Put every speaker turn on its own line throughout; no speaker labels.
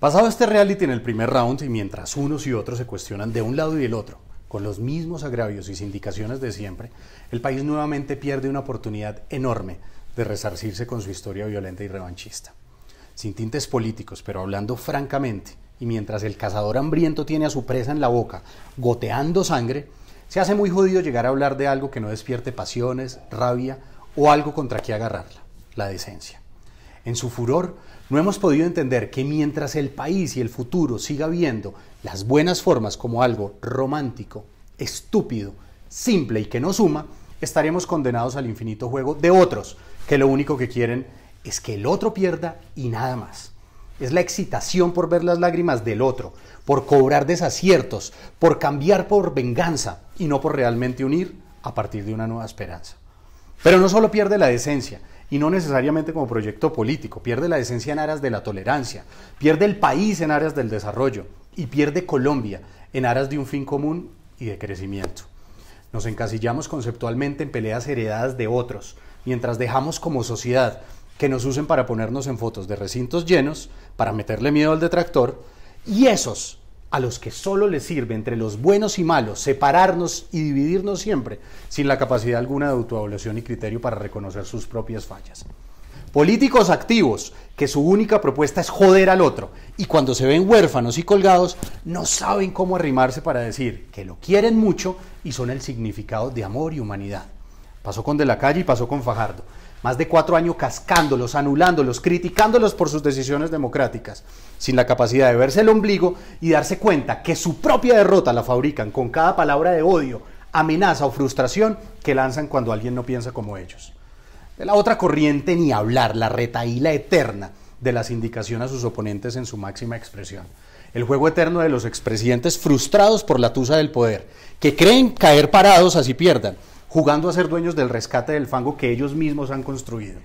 Pasado este reality en el primer round y mientras unos y otros se cuestionan de un lado y del otro, con los mismos agravios y sindicaciones de siempre, el país nuevamente pierde una oportunidad enorme de resarcirse con su historia violenta y revanchista. Sin tintes políticos, pero hablando francamente, y mientras el cazador hambriento tiene a su presa en la boca, goteando sangre, se hace muy jodido llegar a hablar de algo que no despierte pasiones, rabia o algo contra qué agarrarla, la decencia. En su furor, no hemos podido entender que mientras el país y el futuro siga viendo las buenas formas como algo romántico, estúpido, simple y que no suma, estaremos condenados al infinito juego de otros, que lo único que quieren es que el otro pierda y nada más. Es la excitación por ver las lágrimas del otro, por cobrar desaciertos, por cambiar por venganza y no por realmente unir a partir de una nueva esperanza. Pero no solo pierde la decencia, y no necesariamente como proyecto político. Pierde la esencia en aras de la tolerancia, pierde el país en aras del desarrollo y pierde Colombia en aras de un fin común y de crecimiento. Nos encasillamos conceptualmente en peleas heredadas de otros, mientras dejamos como sociedad que nos usen para ponernos en fotos de recintos llenos, para meterle miedo al detractor, y esos a los que solo les sirve entre los buenos y malos separarnos y dividirnos siempre, sin la capacidad alguna de autoevaluación y criterio para reconocer sus propias fallas. Políticos activos que su única propuesta es joder al otro y cuando se ven huérfanos y colgados no saben cómo arrimarse para decir que lo quieren mucho y son el significado de amor y humanidad. Pasó con De la Calle y pasó con Fajardo. Más de cuatro años cascándolos, anulándolos, criticándolos por sus decisiones democráticas, sin la capacidad de verse el ombligo y darse cuenta que su propia derrota la fabrican con cada palabra de odio, amenaza o frustración que lanzan cuando alguien no piensa como ellos. De la otra corriente ni hablar, la retaíla eterna de la sindicación a sus oponentes en su máxima expresión el juego eterno de los expresidentes frustrados por la tusa del poder, que creen caer parados así pierdan, jugando a ser dueños del rescate del fango que ellos mismos han construido.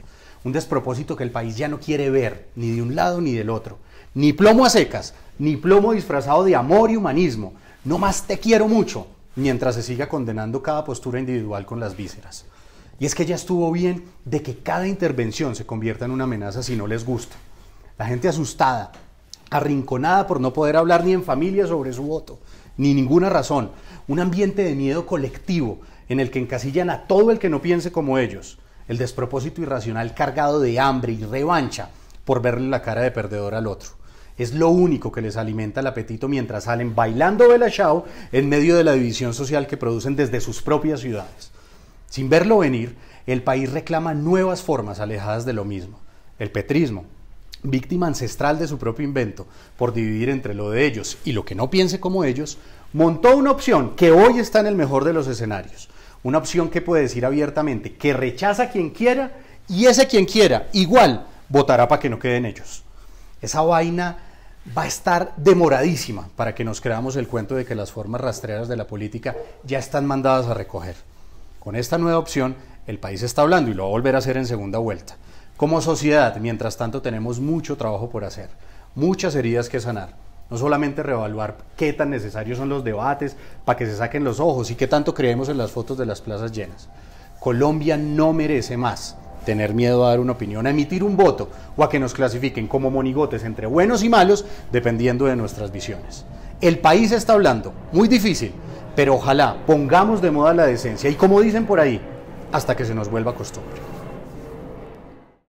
Un despropósito que el país ya no quiere ver, ni de un lado ni del otro. Ni plomo a secas, ni plomo disfrazado de amor y humanismo. No más te quiero mucho, mientras se siga condenando cada postura individual con las vísceras. Y es que ya estuvo bien de que cada intervención se convierta en una amenaza si no les gusta. La gente asustada, arrinconada por no poder hablar ni en familia sobre su voto, ni ninguna razón. Un ambiente de miedo colectivo en el que encasillan a todo el que no piense como ellos. El despropósito irracional cargado de hambre y revancha por verle la cara de perdedor al otro. Es lo único que les alimenta el apetito mientras salen bailando Bella Chao en medio de la división social que producen desde sus propias ciudades. Sin verlo venir, el país reclama nuevas formas alejadas de lo mismo. El petrismo, víctima ancestral de su propio invento, por dividir entre lo de ellos y lo que no piense como ellos, montó una opción que hoy está en el mejor de los escenarios, una opción que puede decir abiertamente que rechaza a quien quiera y ese quien quiera igual votará para que no queden ellos. Esa vaina va a estar demoradísima para que nos creamos el cuento de que las formas rastreras de la política ya están mandadas a recoger. Con esta nueva opción, el país está hablando y lo va a volver a hacer en segunda vuelta. Como sociedad, mientras tanto, tenemos mucho trabajo por hacer, muchas heridas que sanar. No solamente reevaluar qué tan necesarios son los debates para que se saquen los ojos y qué tanto creemos en las fotos de las plazas llenas. Colombia no merece más tener miedo a dar una opinión, a emitir un voto o a que nos clasifiquen como monigotes entre buenos y malos dependiendo de nuestras visiones. El país está hablando, muy difícil, pero ojalá pongamos de moda la decencia y como dicen por ahí, hasta que se nos vuelva costumbre.